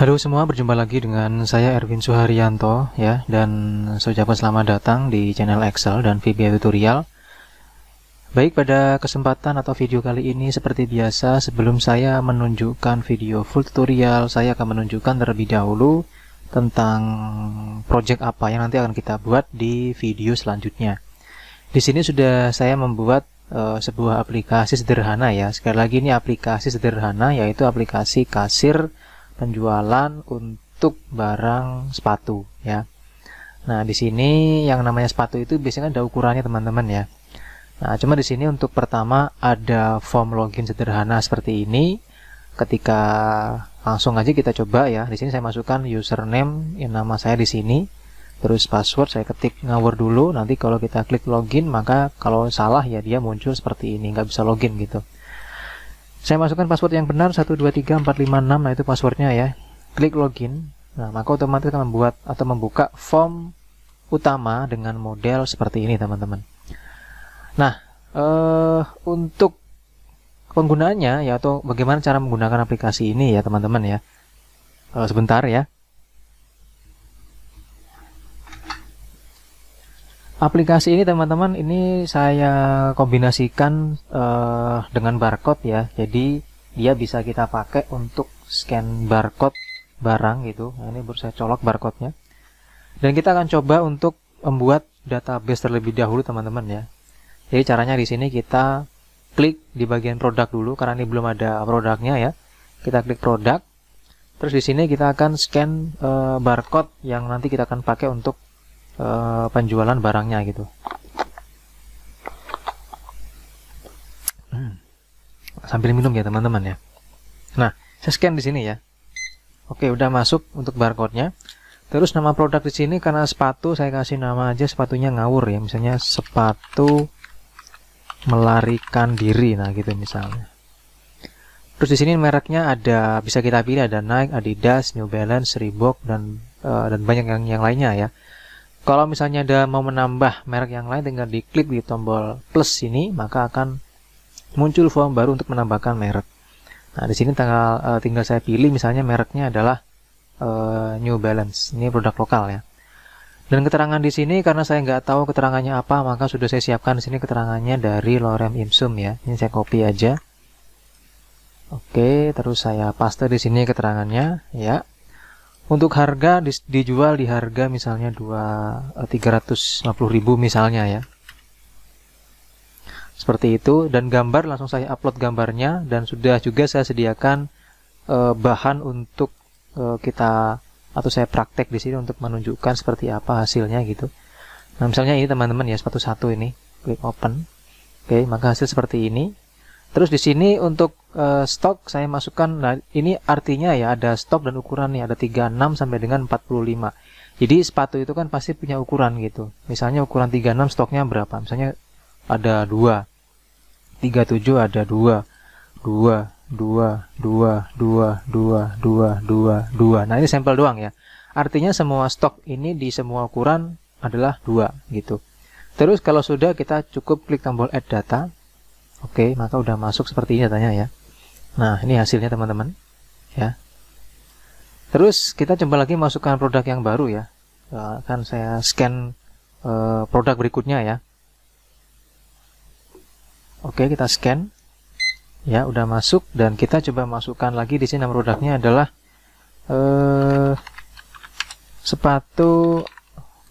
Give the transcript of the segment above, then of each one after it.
Halo semua, berjumpa lagi dengan saya Erwin Suharyanto ya dan saya ucapkan selamat datang di channel Excel dan VBA Tutorial. Baik, pada kesempatan atau video kali ini seperti biasa sebelum saya menunjukkan video full tutorial, saya akan menunjukkan terlebih dahulu tentang project apa yang nanti akan kita buat di video selanjutnya. Di sini sudah saya membuat uh, sebuah aplikasi sederhana ya. Sekali lagi ini aplikasi sederhana yaitu aplikasi kasir penjualan untuk barang sepatu ya. Nah, di sini yang namanya sepatu itu biasanya ada ukurannya teman-teman ya. Nah, cuma di sini untuk pertama ada form login sederhana seperti ini. Ketika Langsung aja kita coba ya. Di sini saya masukkan username yang nama saya di sini. Terus password saya ketik ngawur dulu. Nanti kalau kita klik login maka kalau salah ya dia muncul seperti ini, nggak bisa login gitu. Saya masukkan password yang benar 123456 nah itu passwordnya ya. Klik login. Nah, maka otomatis akan membuat atau membuka form utama dengan model seperti ini, teman-teman. Nah, eh untuk penggunaannya ya atau bagaimana cara menggunakan aplikasi ini ya teman-teman ya e, sebentar ya aplikasi ini teman-teman ini saya kombinasikan e, dengan barcode ya jadi dia bisa kita pakai untuk scan barcode barang gitu nah, ini baru saya colok barcode-nya dan kita akan coba untuk membuat database terlebih dahulu teman-teman ya jadi caranya di sini kita klik di bagian produk dulu karena ini belum ada produknya ya. Kita klik produk. Terus di sini kita akan scan e, barcode yang nanti kita akan pakai untuk e, penjualan barangnya gitu. Hmm. Sambil minum ya teman-teman ya. Nah, saya scan di sini ya. Oke, udah masuk untuk barcode-nya. Terus nama produk di sini karena sepatu saya kasih nama aja sepatunya ngawur ya. Misalnya sepatu melarikan diri nah gitu misalnya terus di sini mereknya ada bisa kita pilih ada Nike, Adidas, New Balance, Reebok dan uh, dan banyak yang yang lainnya ya kalau misalnya ada mau menambah merek yang lain tinggal diklik di tombol plus ini maka akan muncul form baru untuk menambahkan merek nah di sini tanggal uh, tinggal saya pilih misalnya mereknya adalah uh, New Balance ini produk lokal ya dan keterangan di sini karena saya nggak tahu keterangannya apa, maka sudah saya siapkan di sini keterangannya dari lorem ipsum ya. Ini saya copy aja. Oke, terus saya paste di sini keterangannya ya. Untuk harga dijual di harga misalnya 2 350.000 eh, misalnya ya. Seperti itu dan gambar langsung saya upload gambarnya dan sudah juga saya sediakan e, bahan untuk e, kita atau saya praktek di sini untuk menunjukkan seperti apa hasilnya gitu. Nah, misalnya ini teman-teman ya sepatu satu ini, klik open. Oke, maka hasil seperti ini. Terus di sini untuk uh, stok saya masukkan nah ini artinya ya ada stok dan ukuran nih, ada 36 sampai dengan 45. Jadi sepatu itu kan pasti punya ukuran gitu. Misalnya ukuran 36 stoknya berapa? Misalnya ada 2. 37 ada 2. 2 dua dua dua dua dua dua dua nah ini sampel doang ya artinya semua stok ini di semua ukuran adalah dua gitu terus kalau sudah kita cukup klik tombol add data oke maka udah masuk seperti ini datanya ya nah ini hasilnya teman-teman ya terus kita coba lagi masukkan produk yang baru ya eh, akan saya scan uh, produk berikutnya ya oke kita scan ya udah masuk dan kita coba masukkan lagi di sini nama produknya adalah eh, sepatu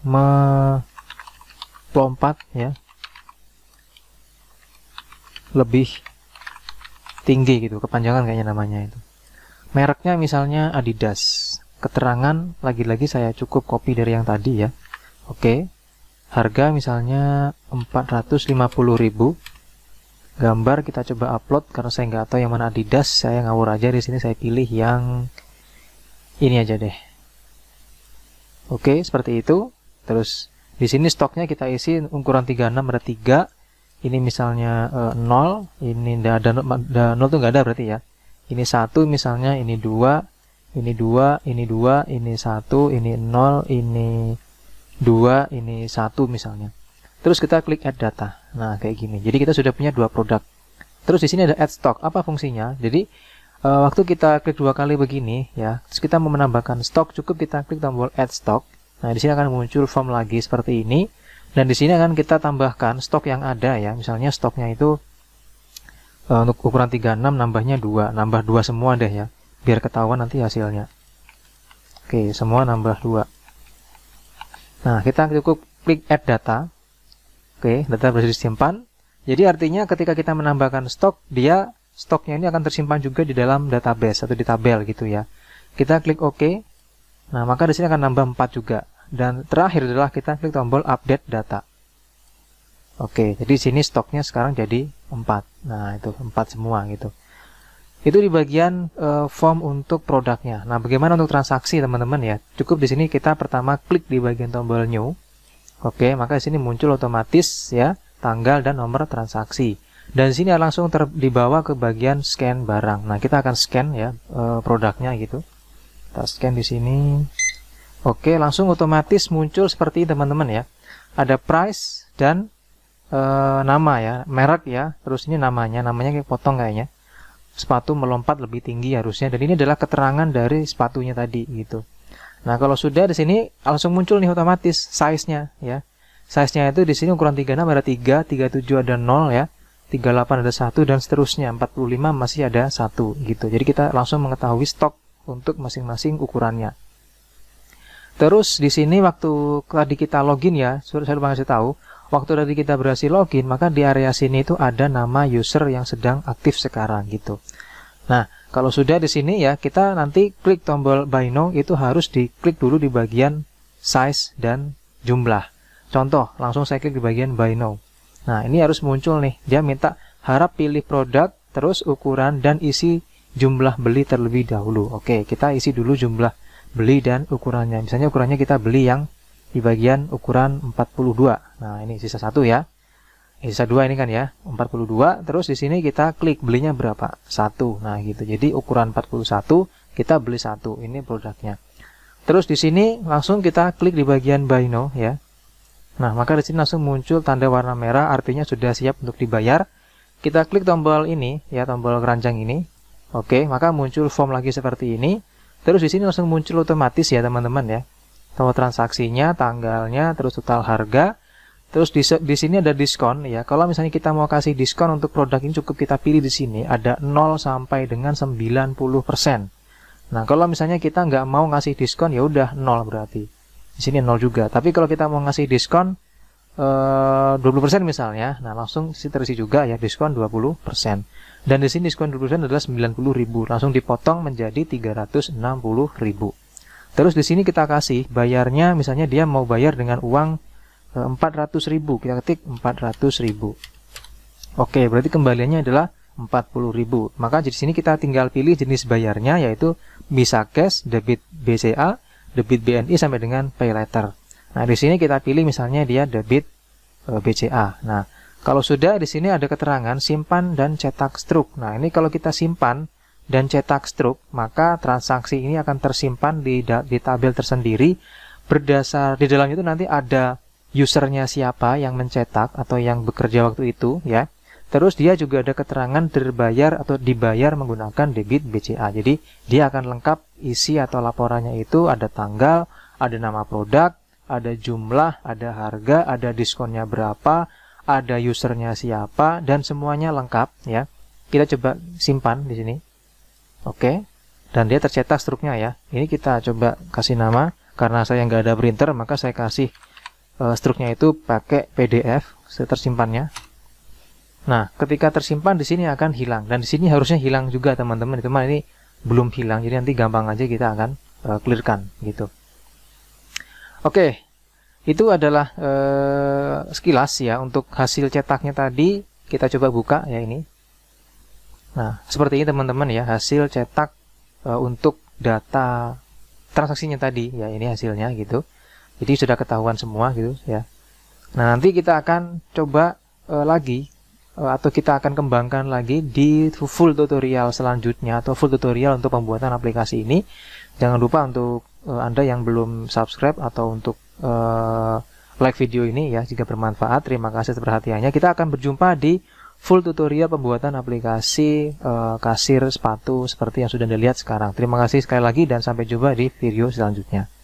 melompat ya lebih tinggi gitu kepanjangan kayaknya namanya itu mereknya misalnya Adidas keterangan lagi-lagi saya cukup copy dari yang tadi ya oke harga misalnya 450 ribu gambar kita coba upload karena saya nggak tahu yang mana Adidas saya ngawur aja di sini saya pilih yang ini aja deh oke seperti itu terus di sini stoknya kita isi ukuran 36 ada 3 ini misalnya e, eh, 0 ini ada, ada 0 tuh nggak ada berarti ya ini satu misalnya ini dua ini dua ini dua ini satu ini nol ini dua ini satu misalnya Terus kita klik add data. Nah, kayak gini. Jadi kita sudah punya dua produk. Terus di sini ada add stock. Apa fungsinya? Jadi uh, waktu kita klik dua kali begini ya, terus kita mau menambahkan stok, cukup kita klik tombol add stock. Nah, di sini akan muncul form lagi seperti ini. Dan di sini akan kita tambahkan stok yang ada ya. Misalnya stoknya itu uh, untuk ukuran 36 nambahnya dua, nambah dua semua deh ya. Biar ketahuan nanti hasilnya. Oke, semua nambah dua. Nah, kita cukup klik add data. Oke, data berhasil disimpan. Jadi artinya ketika kita menambahkan stok, dia stoknya ini akan tersimpan juga di dalam database atau di tabel gitu ya. Kita klik OK. Nah, maka di sini akan nambah 4 juga. Dan terakhir adalah kita klik tombol update data. Oke, jadi sini stoknya sekarang jadi 4. Nah, itu 4 semua gitu. Itu di bagian e, form untuk produknya. Nah, bagaimana untuk transaksi teman-teman ya? Cukup di sini kita pertama klik di bagian tombol new. Oke, maka di sini muncul otomatis ya tanggal dan nomor transaksi. Dan di sini langsung ter dibawa ke bagian scan barang. Nah, kita akan scan ya eh, produknya gitu. Kita scan di sini. Oke, langsung otomatis muncul seperti ini teman-teman ya. Ada price dan e, nama ya, merek ya. Terus ini namanya, namanya kayak potong kayaknya. Sepatu melompat lebih tinggi harusnya. Dan ini adalah keterangan dari sepatunya tadi gitu. Nah, kalau sudah di sini langsung muncul nih otomatis size-nya ya. Size-nya itu di sini ukuran 36 ada 3, 37 ada 0 ya. 38 ada 1 dan seterusnya. 45 masih ada 1 gitu. Jadi kita langsung mengetahui stok untuk masing-masing ukurannya. Terus di sini waktu tadi kita login ya, sudah saya lupa saya tahu, waktu tadi kita berhasil login, maka di area sini itu ada nama user yang sedang aktif sekarang gitu. Nah, kalau sudah di sini ya, kita nanti klik tombol Buy Now itu harus diklik dulu di bagian size dan jumlah. Contoh, langsung saya klik di bagian Buy Now. Nah, ini harus muncul nih. Dia minta harap pilih produk, terus ukuran dan isi jumlah beli terlebih dahulu. Oke, kita isi dulu jumlah beli dan ukurannya. Misalnya ukurannya kita beli yang di bagian ukuran 42. Nah, ini sisa satu ya. Isa dua ini kan ya 42 terus di sini kita klik belinya berapa satu nah gitu jadi ukuran 41 kita beli satu ini produknya terus di sini langsung kita klik di bagian buy now ya nah maka di sini langsung muncul tanda warna merah artinya sudah siap untuk dibayar kita klik tombol ini ya tombol keranjang ini oke maka muncul form lagi seperti ini terus di sini langsung muncul otomatis ya teman-teman ya tombol transaksinya tanggalnya terus total harga Terus di, di sini ada diskon ya. Kalau misalnya kita mau kasih diskon untuk produk ini cukup kita pilih di sini ada 0 sampai dengan 90%. Nah, kalau misalnya kita nggak mau ngasih diskon ya udah 0 berarti. Di sini 0 juga. Tapi kalau kita mau ngasih diskon eh 20% misalnya. Nah, langsung terisi juga ya diskon 20%. Dan di sini diskon 20% adalah 90.000, langsung dipotong menjadi 360.000. Terus di sini kita kasih bayarnya misalnya dia mau bayar dengan uang 400 eh, ribu kita ketik 400 ribu oke berarti kembaliannya adalah 40 ribu maka di sini kita tinggal pilih jenis bayarnya yaitu bisa cash debit BCA debit BNI sampai dengan pay letter nah di sini kita pilih misalnya dia debit eh, BCA nah kalau sudah di sini ada keterangan simpan dan cetak struk nah ini kalau kita simpan dan cetak struk maka transaksi ini akan tersimpan di, di tabel tersendiri berdasar di dalamnya itu nanti ada usernya siapa yang mencetak atau yang bekerja waktu itu ya. Terus dia juga ada keterangan terbayar atau dibayar menggunakan debit BCA. Jadi dia akan lengkap isi atau laporannya itu ada tanggal, ada nama produk, ada jumlah, ada harga, ada diskonnya berapa, ada usernya siapa dan semuanya lengkap ya. Kita coba simpan di sini. Oke. Dan dia tercetak struknya ya. Ini kita coba kasih nama karena saya nggak ada printer maka saya kasih Eh, struknya itu pakai PDF tersimpannya. Nah, ketika tersimpan di sini akan hilang dan di sini harusnya hilang juga teman-teman. Teman ini belum hilang, jadi nanti gampang aja kita akan uh, clearkan gitu. Oke, okay. itu adalah uh, sekilas ya untuk hasil cetaknya tadi. Kita coba buka ya ini. Nah, seperti ini teman-teman ya hasil cetak uh, untuk data transaksinya tadi ya ini hasilnya gitu. Jadi sudah ketahuan semua gitu ya. Nah, nanti kita akan coba e, lagi e, atau kita akan kembangkan lagi di full tutorial selanjutnya atau full tutorial untuk pembuatan aplikasi ini. Jangan lupa untuk e, Anda yang belum subscribe atau untuk e, like video ini ya jika bermanfaat. Terima kasih perhatiannya. Kita akan berjumpa di full tutorial pembuatan aplikasi e, kasir sepatu seperti yang sudah dilihat sekarang. Terima kasih sekali lagi dan sampai jumpa di video selanjutnya.